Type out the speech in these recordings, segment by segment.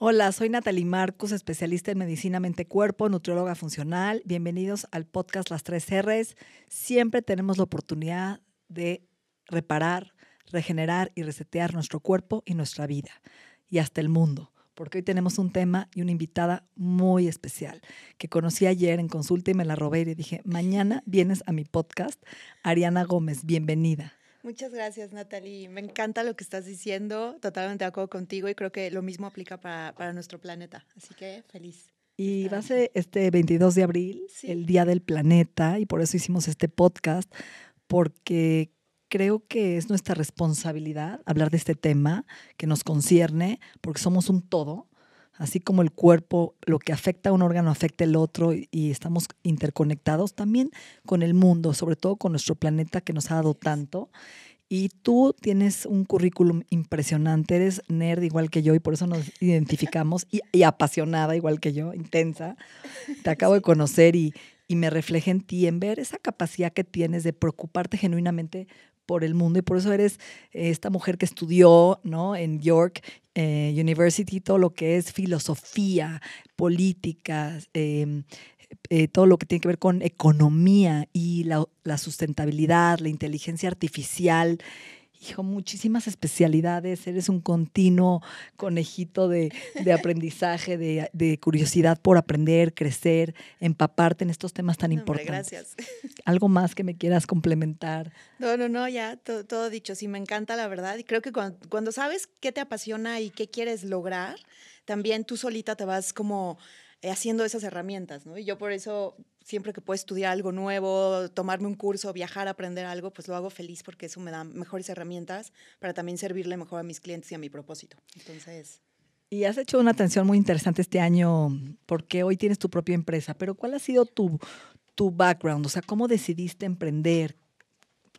Hola, soy Natalie Marcos, especialista en medicina mente-cuerpo, nutrióloga funcional. Bienvenidos al podcast Las Tres Rs. Siempre tenemos la oportunidad de reparar, regenerar y resetear nuestro cuerpo y nuestra vida y hasta el mundo, porque hoy tenemos un tema y una invitada muy especial que conocí ayer en consulta y me la robé y dije, mañana vienes a mi podcast, Ariana Gómez, bienvenida. Muchas gracias, Natalie. Me encanta lo que estás diciendo. Totalmente de acuerdo contigo y creo que lo mismo aplica para, nuestro planeta. Así que feliz. Y va a ser este 22 de abril, el Día del Planeta, y por eso hicimos este podcast, porque creo que es nuestra responsabilidad hablar de este tema que nos concierne, porque somos un todo Así como el cuerpo, lo que afecta a un órgano afecta el otro y, estamos interconectados también con el mundo, sobre todo con nuestro planeta que nos ha dado tanto. Y tú tienes un currículum impresionante, eres nerd igual que yo y por eso nos identificamos y, apasionada igual que yo, intensa. Te acabo de conocer y, y me refleja en ti, en ver esa capacidad que tienes de preocuparte genuinamente por el mundo y por eso eres eh, esta mujer que estudió ¿no? en York eh, University todo lo que es filosofía, política, em, eh, todo lo que tiene que ver con economía y la, la sustentabilidad, la inteligencia artificial hijo, muchísimas especialidades, eres un continuo conejito de, aprendizaje, de, curiosidad por aprender, crecer, empaparte en estos temas tan importantes. gracias. ¿Algo más que me quieras complementar? No, no, no, ya todo, dicho, sí, me encanta la verdad y creo que cuando, cuando sabes qué te apasiona y qué quieres lograr, también tú solita te vas como eh, haciendo esas herramientas, ¿no? Y yo por eso siempre que puedo estudiar algo nuevo, tomarme un curso, viajar, aprender algo, pues lo hago feliz porque eso me da mejores herramientas para también servirle mejor a mis clientes y a mi propósito. Y has hecho una atención muy interesante este año porque hoy tienes tu propia empresa, pero ¿cuál ha sido tu, tu background? O sea, ¿cómo decidiste emprender?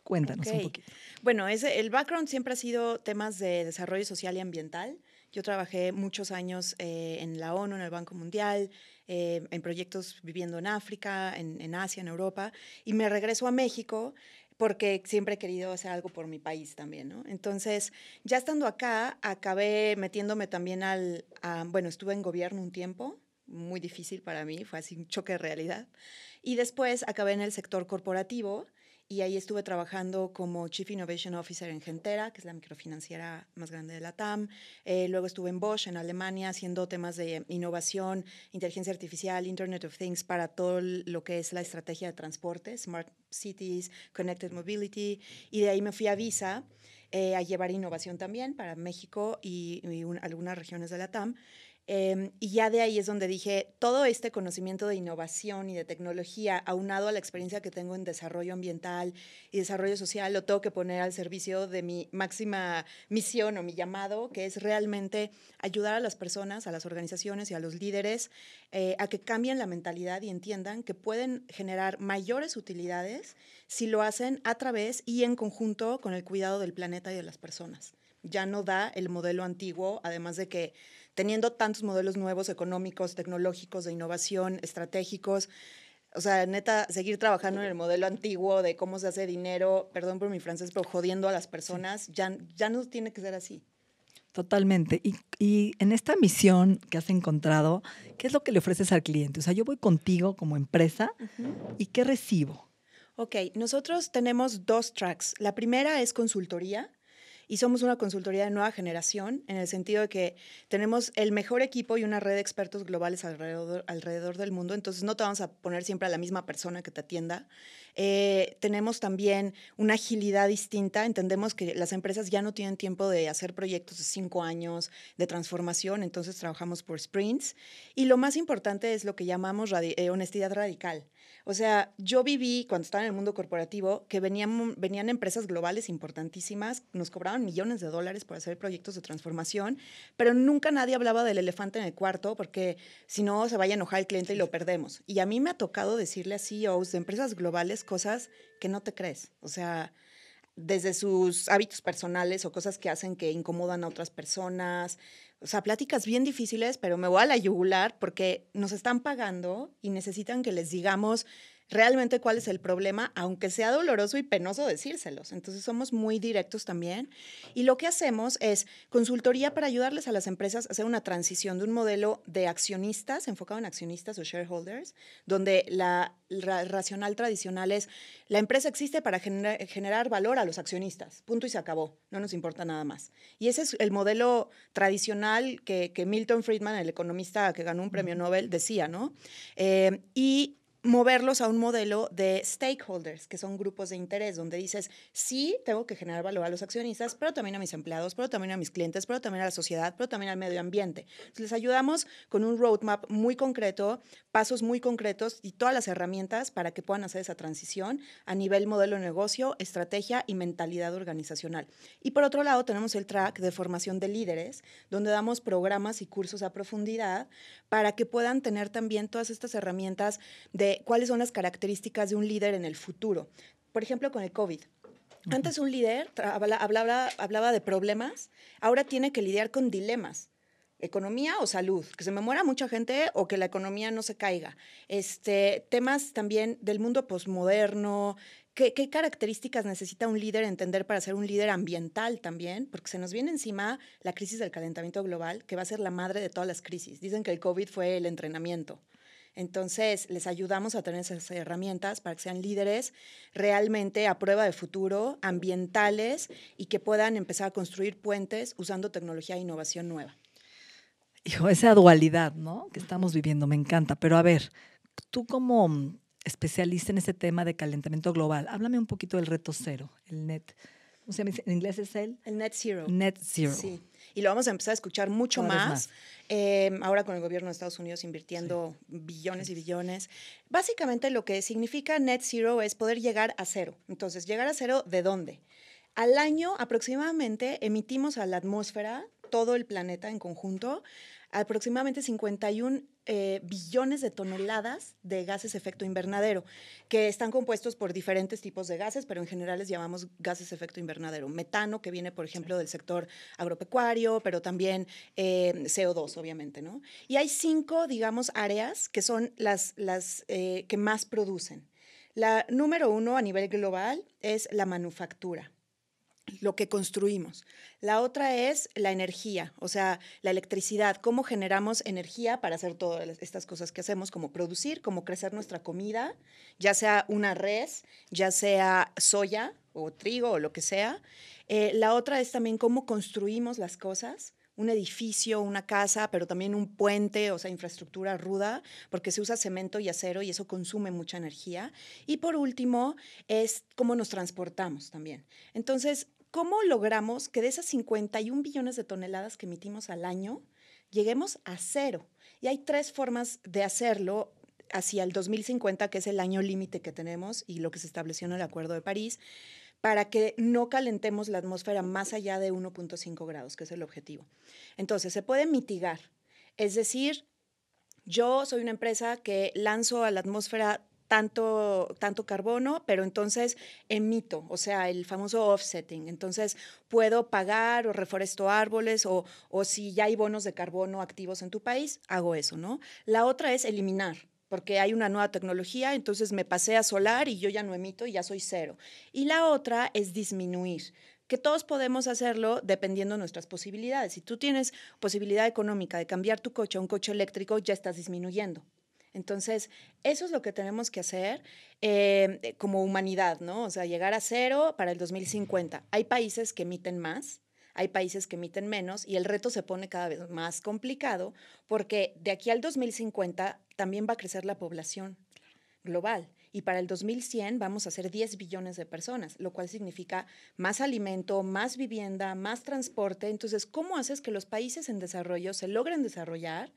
Cuéntanos un poquito. Bueno, ese, el background siempre ha sido temas de desarrollo social y ambiental. Yo trabajé muchos años eh, en la ONU, en el Banco Mundial, Em, en proyectos viviendo en África, en, en Asia, en Europa, y me regreso a México porque siempre he querido hacer algo por mi país también, Entonces, ya estando acá, acabé metiéndome también al, bueno, estuve en gobierno un tiempo, muy difícil para mí, fue así un choque de realidad, y después acabé en el sector corporativo, y ahí estuve trabajando como Chief Innovation Officer en Gentera, que es la microfinanciera más grande de la TAM. Eh, luego estuve en Bosch, en Alemania, haciendo temas de innovación, inteligencia artificial, Internet of Things para todo lo que es la estrategia de transporte, Smart Cities, Connected Mobility. Y de ahí me fui a Visa eh, a llevar innovación también para México y, algunas regiones de la TAM. Em, y ya de ahí es donde dije, todo este conocimiento de innovación y de tecnología, aunado a la experiencia que tengo en desarrollo ambiental y desarrollo social, lo tengo que poner al servicio de mi máxima misión o mi llamado, que es realmente ayudar a las personas, a las organizaciones y a los líderes eh, a que cambien la mentalidad y entiendan que pueden generar mayores utilidades si lo hacen a través y en conjunto con el cuidado del planeta y de las personas. Ya no da el modelo antiguo, además de que teniendo tantos modelos nuevos económicos, tecnológicos, de innovación, estratégicos. O sea, neta, seguir trabajando en el modelo antiguo de cómo se hace dinero, perdón por mi francés, pero jodiendo a las personas, ya, ya no tiene que ser así. Totalmente. Y, en esta misión que has encontrado, ¿qué es lo que le ofreces al cliente? O sea, yo voy contigo como empresa y ¿qué recibo? Ok, nosotros tenemos dos tracks. La primera es consultoría, y somos una consultoría de nueva generación en el sentido de que tenemos el mejor equipo y una red de expertos globales alrededor, alrededor del mundo, entonces no te vamos a poner siempre a la misma persona que te atienda. Eh, tenemos también una agilidad distinta, entendemos que las empresas ya no tienen tiempo de hacer proyectos de cinco años de transformación, entonces trabajamos por sprints. Y lo más importante es lo que llamamos eh, honestidad radical. O sea, yo viví cuando estaba en el mundo corporativo que venían, venían empresas globales importantísimas, nos cobraban millones de dólares por hacer proyectos de transformación, pero nunca nadie hablaba del elefante en el cuarto porque si no se vaya a enojar el cliente y lo perdemos. Y a mí me ha tocado decirle a CEOs de empresas globales cosas que no te crees. O sea, desde sus hábitos personales o cosas que hacen que incomodan a otras personas. O sea, pláticas bien difíciles, pero me voy a la yugular porque nos están pagando y necesitan que les digamos realmente cuál es el problema, aunque sea doloroso y penoso decírselos. Entonces somos muy directos también. Y lo que hacemos es consultoría para ayudarles a las empresas a hacer una transición de un modelo de accionistas, enfocado en accionistas o shareholders, donde la, racional tradicional es, la empresa existe para generar, valor a los accionistas, punto y se acabó, no nos importa nada más. Y ese es el modelo tradicional que, que Milton Friedman, el economista que ganó un premio Nobel, decía, ¿no? Eh, y moverlos a un modelo de stakeholders, que son grupos de interés, donde dices, sí, tengo que generar valor a los accionistas, pero también a mis empleados, pero también a mis clientes, pero también a la sociedad, pero también al medio ambiente. les ayudamos con un roadmap muy concreto, pasos muy concretos y todas las herramientas para que puedan hacer esa transición a nivel modelo de negocio, estrategia y mentalidad organizacional. Y por otro lado, tenemos el track de formación de líderes, donde damos programas y cursos a profundidad para que puedan tener también todas estas herramientas de cuáles son las características de un líder en el futuro. Por ejemplo, con el COVID. Antes un líder hablaba, de problemas, ahora tiene que lidiar con dilemas economía o salud, que se me muera mucha gente o que la economía no se caiga. Este, temas también del mundo posmoderno, ¿qué, características necesita un líder entender para ser un líder ambiental también, porque se nos viene encima la crisis del calentamiento global, que va a ser la madre de todas las crisis. Dicen que el COVID fue el entrenamiento. Entonces, les ayudamos a tener esas herramientas para que sean líderes realmente a prueba de futuro, ambientales y que puedan empezar a construir puentes usando tecnología e innovación nueva. Hijo, esa dualidad, ¿no? Que estamos viviendo, me encanta. Pero a ver, tú como mm, especialista en ese tema de calentamiento global, háblame un poquito del reto cero, el net ¿cómo se En inglés es el... El net zero. Net zero. Sí. Y lo vamos a empezar a escuchar mucho más. Em, ahora con el gobierno de Estados Unidos invirtiendo billones y billones. Básicamente lo que significa net zero es poder llegar a cero. Entonces, llegar a cero, ¿de dónde? Al año aproximadamente emitimos a la atmósfera todo el planeta en conjunto aproximadamente 51 eh, billones de toneladas de gases efecto invernadero, que están compuestos por diferentes tipos de gases, pero en general les llamamos gases efecto invernadero. Metano, que viene, por ejemplo, del sector agropecuario, pero también eh, CO2, obviamente, ¿no? Y hay cinco, digamos, áreas que son las, eh, que más producen. La número uno a nivel global es la manufactura lo que construimos. La otra es la energía, o sea, la electricidad, cómo generamos energía para hacer todas estas cosas que hacemos, como producir, como crecer nuestra comida, ya sea una res, ya sea soya o trigo o lo que sea. Eh, la otra es también cómo construimos las cosas un edificio, una casa, pero también un puente, o sea, infraestructura ruda, porque se usa cemento y acero y eso consume mucha energía. Y por último, es cómo nos transportamos también. Entonces, ¿cómo logramos que de esas 51 billones de toneladas que emitimos al año lleguemos a cero? Y hay tres formas de hacerlo hacia el 2050, que es el año límite que tenemos y lo que se estableció en el Acuerdo de París, para que no calentemos la atmósfera más allá de 1.5 grados, que es el objetivo. Entonces, se puede mitigar, es decir, yo soy una empresa que lanzo a la atmósfera tanto, tanto carbono, pero entonces emito, o sea, el famoso offsetting. Entonces puedo pagar o reforesto árboles o, o si ya hay bonos de carbono activos en tu país, hago eso, ¿no? La otra es eliminar porque hay una nueva tecnología, entonces me pasé a solar y yo ya no emito y ya soy cero. Y la otra es disminuir, que todos podemos hacerlo dependiendo de nuestras posibilidades. Si tú tienes posibilidad económica de cambiar tu coche a un coche eléctrico, ya estás disminuyendo, entonces, eso es lo que tenemos que hacer eh, como humanidad, ¿no? O sea, llegar a cero para el 2050. Hay países que emiten más, hay países que emiten menos y el reto se pone cada vez más complicado porque de aquí al 2050 también va a crecer la población global y para el 2100 vamos a ser 10 billones de personas, lo cual significa más alimento, más vivienda, más transporte. Entonces, ¿cómo haces que los países en desarrollo se logren desarrollar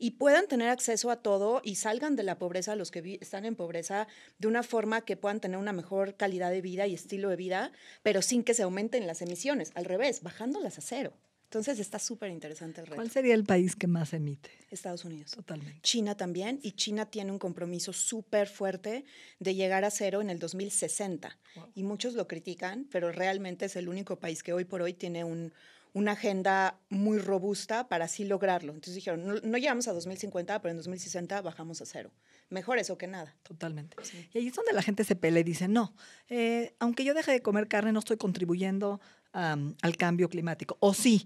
y puedan tener acceso a todo y salgan de la pobreza los que están en pobreza de una forma que puedan tener una mejor calidad de vida y estilo de vida, pero sin que se aumenten las emisiones, al revés, bajándolas a cero. Entonces está súper interesante el reto. ¿Cuál sería el país que más emite? Estados Unidos. Totalmente. China también, y China tiene un compromiso súper fuerte de llegar a cero en el 2060. Y muchos lo critican, pero realmente es el único país que hoy por hoy tiene un, una agenda muy robusta para así lograrlo. Entonces dijeron, no, llegamos a 2050, pero en 2060 bajamos a cero. Mejor eso que nada. Totalmente. Y ahí es donde la gente se pelea y dice, no, eh, aunque yo deje de comer carne, no estoy contribuyendo al cambio climático. O sí,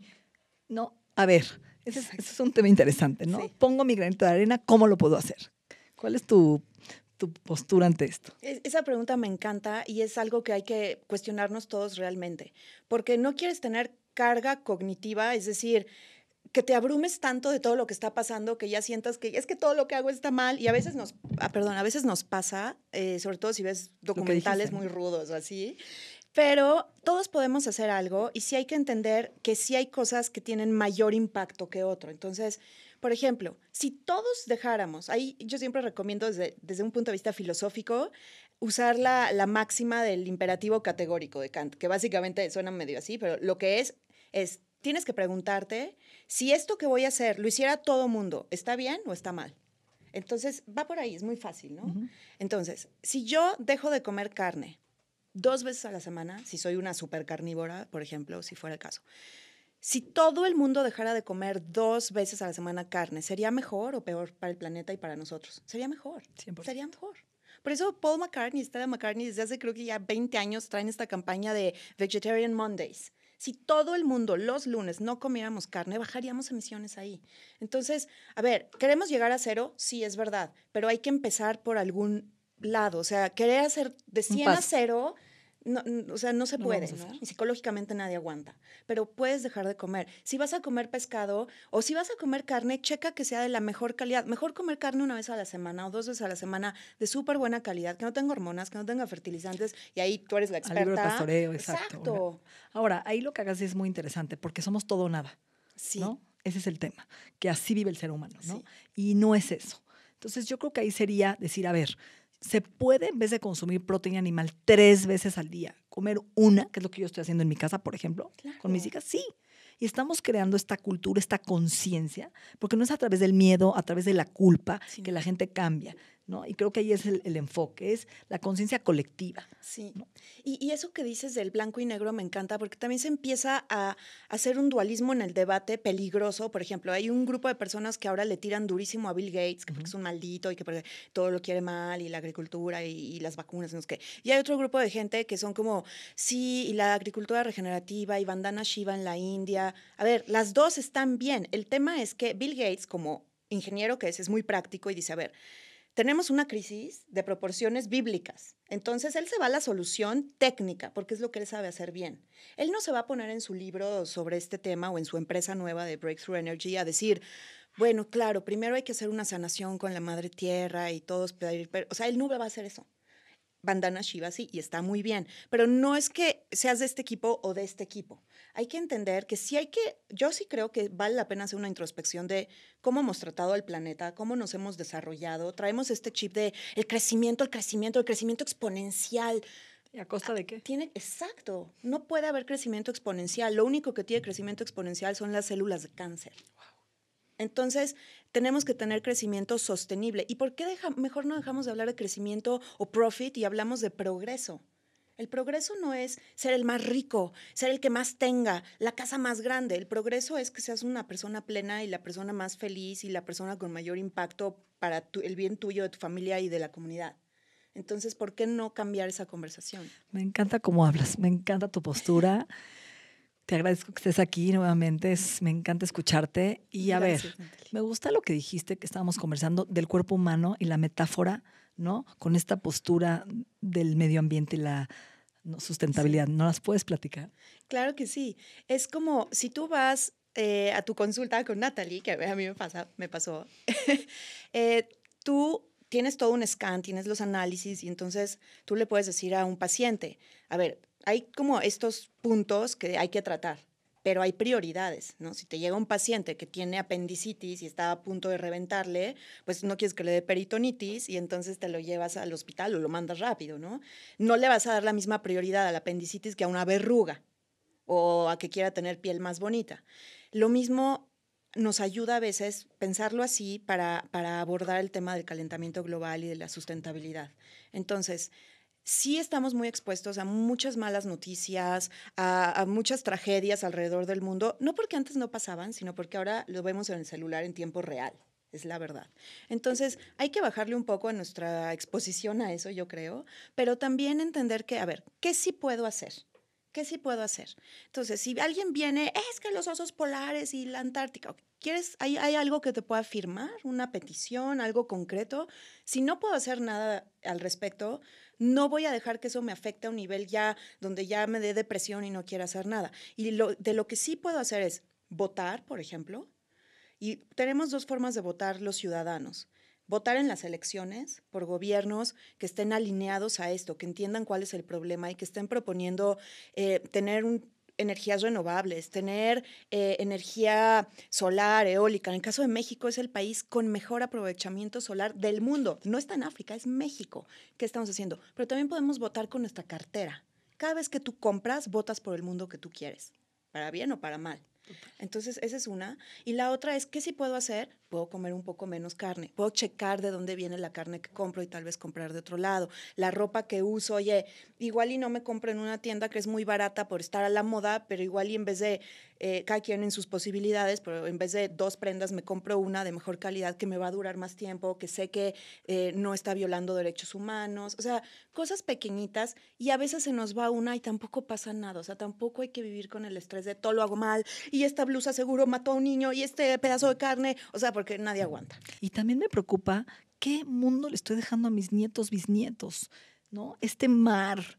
no, a ver, ese es, un tema interesante, ¿no? Pongo mi granito de arena, ¿cómo lo puedo hacer? ¿Cuál es tu tu postura ante esto? esa pregunta me encanta y es algo que hay que cuestionarnos todos realmente, porque no quieres tener carga cognitiva, es decir, que te abrumes tanto de todo lo que está pasando que ya sientas que es que todo lo que hago está mal y a veces nos, ah, perdón, a veces nos pasa, eh, sobre todo si ves documentales muy rudos así, pero todos podemos hacer algo y sí hay que entender que sí hay cosas que tienen mayor impacto que otro. Entonces, por ejemplo, si todos dejáramos, ahí yo siempre recomiendo desde, un punto de vista filosófico usar la, máxima del imperativo categórico de Kant, que básicamente suena medio así, pero lo que es es, tienes que preguntarte si esto que voy a hacer lo hiciera todo mundo, ¿está bien o está mal? Entonces, va por ahí, es muy fácil, ¿no? Entonces, si yo dejo de comer carne dos veces a la semana, si soy una super carnívora, por ejemplo, si fuera el caso, si todo el mundo dejara de comer dos veces a la semana carne, ¿sería mejor o peor para el planeta y para nosotros? Sería mejor. 100%. Sería mejor. Por eso Paul McCartney, y Stella McCartney, desde hace creo que ya 20 años traen esta campaña de Vegetarian Mondays. Si todo el mundo los lunes no comiéramos carne, bajaríamos emisiones ahí. Entonces, a ver, ¿queremos llegar a cero? Sí, es verdad, pero hay que empezar por algún lado. O sea, querer hacer de 100 a cero o sea, no se puede, ¿no? psicológicamente nadie aguanta, pero puedes dejar de comer. Si vas a comer pescado o si vas a comer carne, checa que sea de la mejor calidad. Mejor comer carne una vez a la semana o dos veces a la semana de súper buena calidad, que no tenga hormonas, que no tenga fertilizantes y ahí tú eres la experta. pastoreo, exacto. Ahora, ahí lo que hagas es muy interesante porque somos todo nada. Sí. Ese es el tema, que así vive el ser humano, ¿no? Y no es eso. Entonces yo creo que ahí sería decir, a ver, se puede, en vez de consumir proteína animal tres veces al día, comer una, que es lo que yo estoy haciendo en mi casa, por ejemplo, con mis hijas, sí. Y estamos creando esta cultura, esta conciencia, porque no es a través del miedo, a través de la culpa que la gente cambia, ¿no? Y creo que ahí es el, enfoque, es la conciencia colectiva. Sí. Y, eso que dices del blanco y negro me encanta, porque también se empieza a hacer un dualismo en el debate peligroso. Por ejemplo, hay un grupo de personas que ahora le tiran durísimo a Bill Gates, que es un maldito y que todo lo quiere mal, y la agricultura y, las vacunas, no sé qué. Y hay otro grupo de gente que son como, sí, y la agricultura regenerativa y Vandana Shiva en la India. A ver, las dos están bien. El tema es que Bill Gates, como ingeniero que es, es muy práctico y dice, a ver, tenemos una crisis de proporciones bíblicas. Entonces él se va a la solución técnica, porque es lo que él sabe hacer bien. Él no se va a poner en su libro sobre este tema o en su empresa nueva de Breakthrough Energy a decir, bueno, claro, primero hay que hacer una sanación con la madre tierra y todos o sea, él no va a hacer eso bandana Shiva sí, y está muy bien, pero no es que seas de este equipo o de este equipo. Hay que entender que sí hay que, yo sí creo que vale la pena hacer una introspección de cómo hemos tratado al planeta, cómo nos hemos desarrollado. Traemos este chip de el crecimiento, el crecimiento, el crecimiento exponencial. ¿Y a costa de ah, qué? Tiene, exacto. No puede haber crecimiento exponencial. Lo único que tiene crecimiento exponencial son las células de cáncer. Entonces, tenemos que tener crecimiento sostenible. ¿Y por qué mejor no dejamos de hablar de crecimiento o profit y hablamos de progreso? El progreso no es ser el más rico, ser el que más tenga, la casa más grande. El progreso es que seas una persona plena y la persona más feliz y la persona con mayor impacto para el bien tuyo, de tu familia y de la comunidad. Entonces, ¿por qué no cambiar esa conversación? Me encanta cómo hablas, me encanta tu postura. Te agradezco que estés aquí nuevamente, me encanta escucharte. Y a ver, me gusta lo que dijiste, que estábamos conversando del cuerpo humano y la metáfora, ¿no? Con esta postura del medio ambiente y la sustentabilidad. ¿No las puedes platicar? Claro que sí. Es como si tú vas eh, a tu consulta con Natalie, que a mí me, pasa, me pasó, eh, tú tienes todo un scan, tienes los análisis y entonces tú le puedes decir a un paciente, a ver, hay como estos puntos que hay que tratar, pero hay prioridades, ¿no? Si te llega un paciente que tiene apendicitis y está a punto de reventarle, pues no quieres que le dé peritonitis y entonces te lo llevas al hospital o lo mandas rápido, ¿no? No le vas a dar la misma prioridad a la apendicitis que a una verruga o a que quiera tener piel más bonita. Lo mismo nos ayuda a veces pensarlo así para, para abordar el tema del calentamiento global y de la sustentabilidad. Entonces, sí estamos muy expuestos a muchas malas noticias, a, muchas tragedias alrededor del mundo, no porque antes no pasaban, sino porque ahora lo vemos en el celular en tiempo real. Es la verdad. Entonces, hay que bajarle un poco a nuestra exposición a eso, yo creo, pero también entender que, a ver, ¿qué sí puedo hacer? ¿Qué sí puedo hacer? Entonces, si alguien viene, es que los osos polares y la Antártica, ¿quieres, hay, hay algo que te pueda firmar, una petición, algo concreto? Si no puedo hacer nada al respecto, no voy a dejar que eso me afecte a un nivel ya donde ya me dé depresión y no quiera hacer nada. Y lo, de lo que sí puedo hacer es votar, por ejemplo, y tenemos dos formas de votar los ciudadanos votar en las elecciones por gobiernos que estén alineados a esto, que entiendan cuál es el problema y que estén proponiendo eh, tener energías renovables, tener eh, energía solar, eólica. En el caso de México es el país con mejor aprovechamiento solar del mundo. No está en África, es México. ¿Qué estamos haciendo? Pero también podemos votar con nuestra cartera. Cada vez que tú compras, votas por el mundo que tú quieres, para bien o para mal. Entonces, esa es una. Y la otra es, ¿qué sí puedo hacer? puedo comer un poco menos carne, puedo checar de dónde viene la carne que compro y tal vez comprar de otro lado, la ropa que uso, oye, igual y no me compro en una tienda que es muy barata por estar a la moda, pero igual y en vez de, eh, cada quien en sus posibilidades, pero en vez de dos prendas me compro una de mejor calidad que me va a durar más tiempo, que sé que eh, no está violando derechos humanos, o sea, cosas pequeñitas y a veces se nos va una y tampoco pasa nada, o sea, tampoco hay que vivir con el estrés de todo lo hago mal y esta blusa seguro mató a un niño y este pedazo de carne, o sea, porque que nadie aguanta. Y también me preocupa qué mundo le estoy dejando a mis nietos, bisnietos, ¿no? Este mar,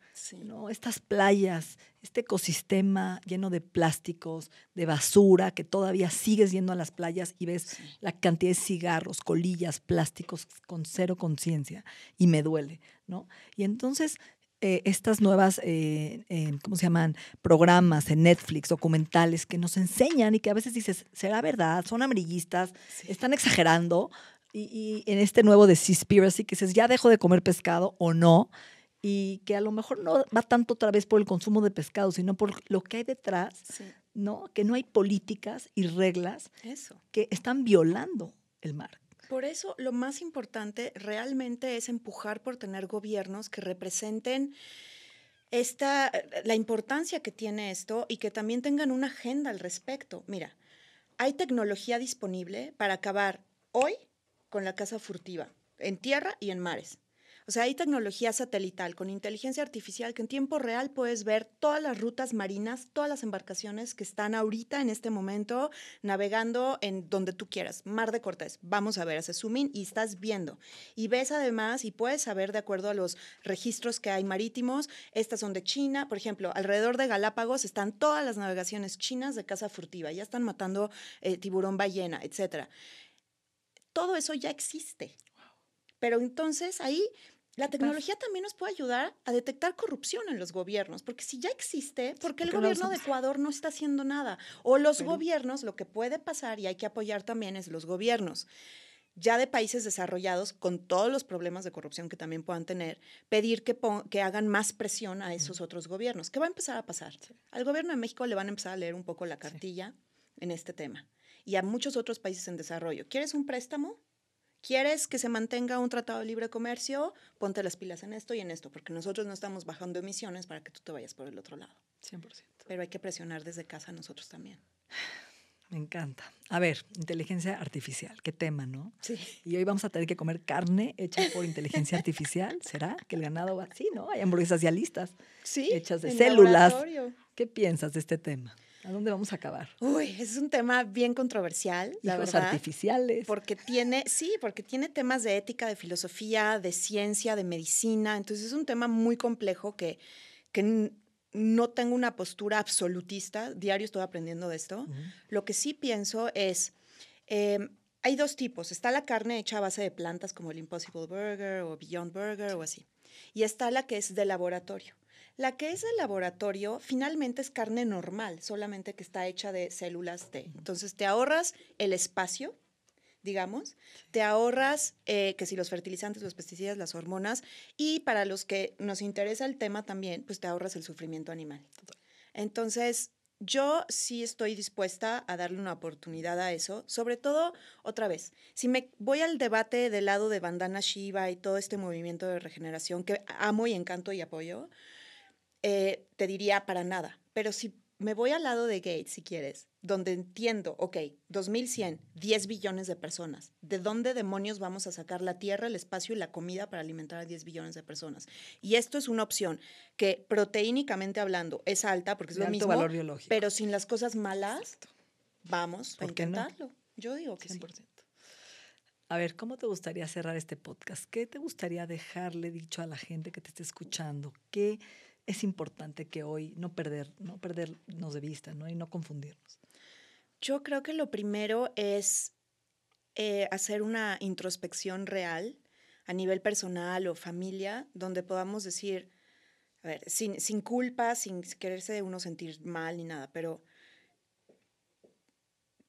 Estas playas, este ecosistema lleno de plásticos, de basura, que todavía sigues yendo a las playas y ves la cantidad de cigarros, colillas, plásticos con cero conciencia y me duele, ¿no? Y entonces eh, estas nuevas, eh, ¿cómo se llaman? Programas en Netflix, documentales que nos enseñan y que a veces dices, ¿será verdad? ¿Son amarillistas? ¿Están exagerando? Y, en este nuevo de Seaspiracy que dices, ¿ya dejo de comer pescado o no? Y que a lo mejor no va tanto otra vez por el consumo de pescado, sino por lo que hay detrás, ¿no? Que no hay políticas y reglas que están violando el mar por eso lo más importante realmente es empujar por tener gobiernos que representen esta, la importancia que tiene esto y que también tengan una agenda al respecto. Mira, hay tecnología disponible para acabar hoy con la caza furtiva, en tierra y en mares. O sea, hay tecnología satelital con inteligencia artificial que en tiempo real puedes ver todas las rutas marinas, todas las embarcaciones que están ahorita en este momento navegando en donde tú quieras. Mar de Cortés, vamos a ver, hace zoom in y estás viendo. Y ves además y puedes saber de acuerdo a los registros que hay marítimos, estas son de China, por ejemplo, alrededor de Galápagos están todas las navegaciones chinas de caza furtiva, ya están matando eh, tiburón ballena, etcétera. Todo eso ya existe. Pero entonces ahí la tecnología también nos puede ayudar a detectar corrupción en los gobiernos, porque si ya existe, ¿por qué el gobierno de Ecuador no está haciendo nada? O los gobiernos, lo que puede pasar y hay que apoyar también es los gobiernos ya de países desarrollados, con todos los problemas de corrupción que también puedan tener, pedir que, hagan más presión a esos otros gobiernos. ¿Qué va a empezar a pasar? Al gobierno de México le van a empezar a leer un poco la cartilla en este tema y a muchos otros países en desarrollo. ¿Quieres un préstamo? ¿Quieres que se mantenga un tratado de libre comercio? Ponte las pilas en esto y en esto, porque nosotros no estamos bajando emisiones para que tú te vayas por el otro lado. 100%. Pero hay que presionar desde casa nosotros también. Me encanta. A ver, inteligencia artificial, qué tema, ¿no? Sí. Y hoy vamos a tener que comer carne hecha por inteligencia artificial, ¿será? Que el ganado va así, ¿no? Hay hamburguesas ya listas. Sí. Hechas de células. ¿Qué piensas de este tema? ¿A dónde vamos a acabar? Uy, es un tema bien controversial, la artificiales. Porque tiene, sí, porque tiene temas de ética, de filosofía, de ciencia, de medicina. Entonces es un tema muy complejo que, no tengo una postura absolutista. Diario estoy aprendiendo de esto. Lo que sí pienso es. Em, hay dos tipos. Está la carne hecha a base de plantas como el Impossible Burger o Beyond Burger o así. Y está la que es de laboratorio. La que es el laboratorio finalmente es carne normal, solamente que está hecha de células T. Entonces te ahorras el espacio, digamos, te ahorras eh, que si los fertilizantes, los pesticidas, las hormonas, y para los que nos interesa el tema también, pues te ahorras el sufrimiento animal. Entonces, yo sí estoy dispuesta a darle una oportunidad a eso, sobre todo, otra vez, si me voy al debate del lado de Bandana Shiva y todo este movimiento de regeneración que amo y encanto y apoyo, eh, te diría para nada. Pero si me voy al lado de Gates, si quieres, donde entiendo, ok, 2100, 10 billones de personas, ¿de dónde demonios vamos a sacar la tierra, el espacio y la comida para alimentar a 10 billones de personas? Y esto es una opción que proteínicamente hablando es alta porque es lo mismo, valor biológico. pero sin las cosas malas, vamos a intentarlo. Yo digo que A ver, ¿cómo te gustaría cerrar este podcast? ¿Qué te gustaría dejarle dicho a la gente que te esté escuchando? ¿Qué es importante que hoy no perder, no perdernos de vista, ¿no? Y no confundirnos. Yo creo que lo primero es eh, hacer una introspección real a nivel personal o familia, donde podamos decir, a ver, sin, sin culpa, sin quererse uno sentir mal ni nada, pero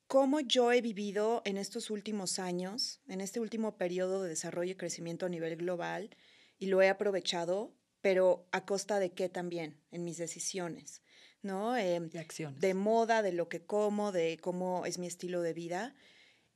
cómo yo he vivido en estos últimos años, en este último periodo de desarrollo y crecimiento a nivel global, y lo he aprovechado pero a costa de qué también en mis decisiones, ¿no? Em, de acción De moda, de lo que como, de cómo es mi estilo de vida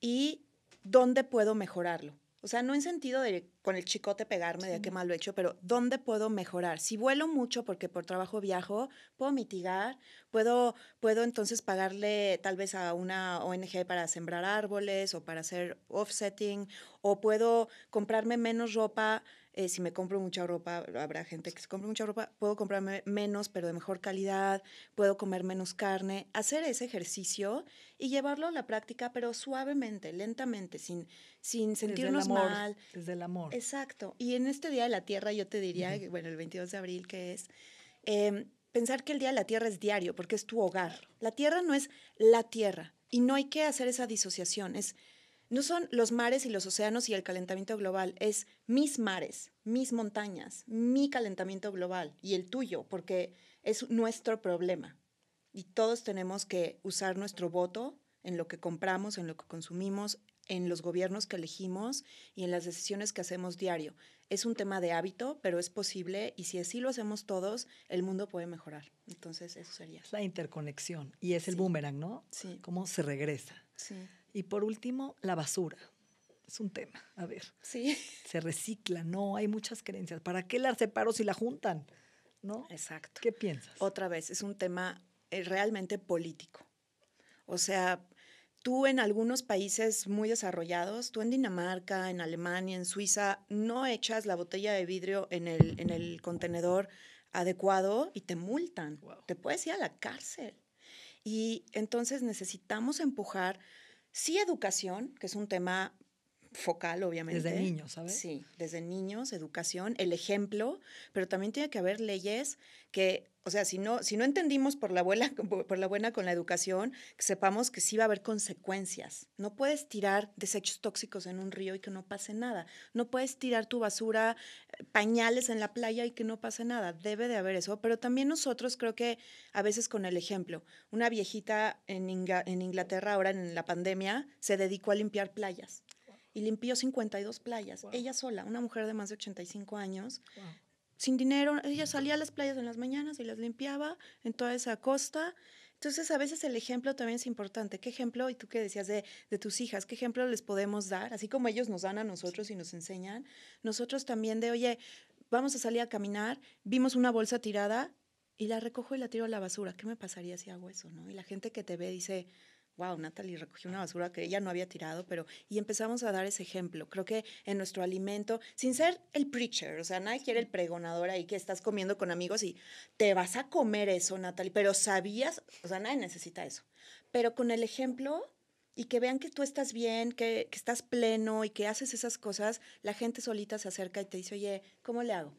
y dónde puedo mejorarlo. O sea, no en sentido de con el chicote pegarme de ah, qué mal lo he hecho, pero ¿dónde puedo mejorar? Si vuelo mucho porque por trabajo viajo, puedo mitigar, puedo, puedo entonces pagarle tal vez a una ONG para sembrar árboles o para hacer offsetting, o puedo comprarme menos ropa eh, si me compro mucha ropa, habrá gente que se compre mucha ropa, puedo comprarme menos pero de mejor calidad, puedo comer menos carne, hacer ese ejercicio y llevarlo a la práctica pero suavemente, lentamente, sin, sin sentirnos mal. Desde el amor. Exacto. Y en este Día de la Tierra yo te diría, bueno, el 22 de abril que es, em, pensar que el Día de la Tierra es diario porque es tu hogar. La Tierra no es la Tierra y no hay que hacer esa disociación, es no son los mares y los océanos y el calentamiento global, es mis mares, mis montañas, mi calentamiento global y el tuyo, porque es nuestro problema. Y todos tenemos que usar nuestro voto en lo que compramos, en lo que consumimos, en los gobiernos que elegimos y en las decisiones que hacemos diario. Es un tema de hábito, pero es posible y si así lo hacemos todos, el mundo puede mejorar. Entonces, eso sería. La interconexión y es el boomerang, ¿no? Sí. Cómo se regresa. Sí. Y por último, la basura. Es un tema, a ver. Sí. Se recicla, no, hay muchas creencias. ¿Para qué la separo si la juntan? ¿No? Exacto. ¿Qué piensas? Otra vez, es un tema eh, realmente político. O sea, tú en algunos países muy desarrollados, tú en Dinamarca, en Alemania, en Suiza, no echas la botella de vidrio en el, en el contenedor adecuado y te multan. Te puedes ir a la cárcel. Y entonces necesitamos empujar Sí, educación, que es un tema focal, obviamente. Desde niños, ¿sabes? Sí, desde niños, educación, el ejemplo, pero también tiene que haber leyes que o sea, si no, si no entendimos por la, buena, por la buena con la educación, que sepamos que sí va a haber consecuencias. No puedes tirar desechos tóxicos en un río y que no pase nada. No puedes tirar tu basura, eh, pañales en la playa y que no pase nada. Debe de haber eso. Pero también nosotros creo que a veces con el ejemplo, una viejita en, Inglaterra ahora en la pandemia se dedicó a limpiar playas y limpió 52 playas, ella sola, una mujer de más de 85 años, sin dinero. Ella salía a las playas en las mañanas y las limpiaba en toda esa costa. Entonces, a veces el ejemplo también es importante. ¿Qué ejemplo, y tú qué decías de, de, tus hijas, qué ejemplo les podemos dar? Así como ellos nos dan a nosotros y nos enseñan, nosotros también de, oye, vamos a salir a caminar, vimos una bolsa tirada y la recojo y la tiro a la basura. ¿Qué me pasaría si hago eso? ¿no? Y la gente que te ve dice, wow, Natalie recogió una basura que ella no había tirado, pero, y empezamos a dar ese ejemplo. Creo que en nuestro alimento, sin ser el preacher, o sea, nadie quiere el pregonador ahí que estás comiendo con amigos y te vas a comer eso, Natalie, pero sabías, o sea, nadie necesita eso. Pero con el ejemplo y que vean que tú estás bien, que, estás pleno y que haces esas cosas, la gente solita se acerca y te dice, oye, ¿cómo le hago?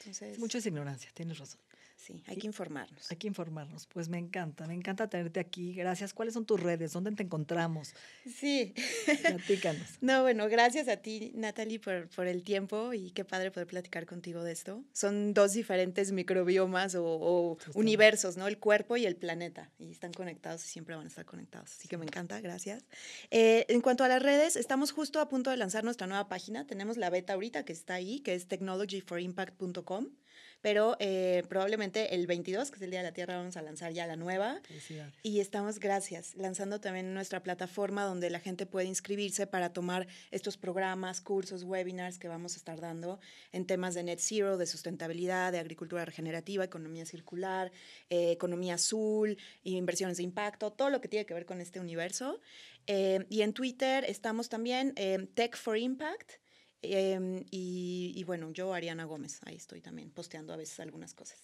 Entonces, Mucha es ignorancia, tienes razón. Sí, hay que informarnos. Hay que informarnos. Pues me encanta, me encanta tenerte aquí. Gracias. ¿Cuáles son tus redes? ¿Dónde te encontramos? Sí. Platícanos. no, bueno, gracias a ti, Natalie, por, el tiempo y qué padre poder platicar contigo de esto. Son dos diferentes microbiomas o, universos, ¿no? El cuerpo y el planeta. Y están conectados y siempre van a estar conectados. Así que me encanta, gracias. Eh, en cuanto a las redes, estamos justo a punto de lanzar nuestra nueva página. Tenemos la beta ahorita que está ahí, que es technologyforimpact.com pero eh, probablemente el 22, que es el Día de la Tierra, vamos a lanzar ya la nueva. Y estamos, gracias, lanzando también nuestra plataforma donde la gente puede inscribirse para tomar estos programas, cursos, webinars que vamos a estar dando en temas de net zero, de sustentabilidad, de agricultura regenerativa, economía circular, eh, economía azul, inversiones de impacto, todo lo que tiene que ver con este universo. Eh, y en Twitter estamos también Tech for Impact. Em, y, y bueno, yo, Ariana Gómez, ahí estoy también posteando a veces algunas cosas.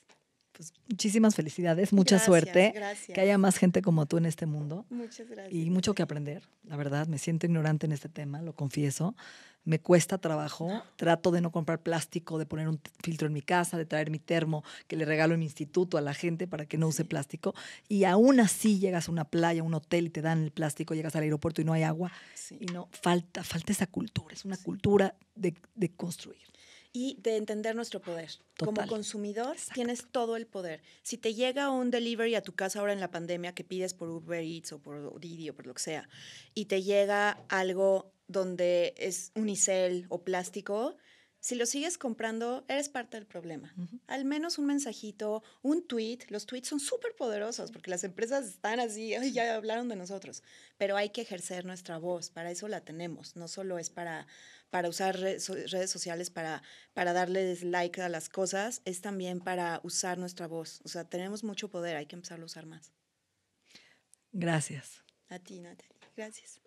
Pues, muchísimas felicidades, mucha suerte. Gracias. Que haya más gente como tú en este mundo. Muchas gracias. Y mucho que aprender, la verdad. Me siento ignorante en este tema, lo confieso. Me cuesta trabajo. Trato de no comprar plástico, de poner un filtro en mi casa, de traer mi termo que le regalo en mi instituto a la gente para que no use plástico. Y aún así llegas a una playa, a un hotel y te dan el plástico, llegas al aeropuerto y no hay agua. Y no, falta, falta esa cultura. Es una cultura de construir y de entender nuestro poder. Como consumidor tienes todo el poder. Si te llega un delivery a tu casa ahora en la pandemia que pides por Uber Eats o por Didi o por lo que sea, y te llega algo donde es unicel o plástico, si lo sigues comprando, eres parte del problema. Al menos un mensajito, un tweet. Los tweets son súper poderosos porque las empresas están así, ya hablaron de nosotros. Pero hay que ejercer nuestra voz, para eso la tenemos. No solo es para para usar redes sociales, para, para darles like a las cosas, es también para usar nuestra voz. O sea, tenemos mucho poder, hay que empezar a usar más. Gracias. A ti, Natalia. Gracias.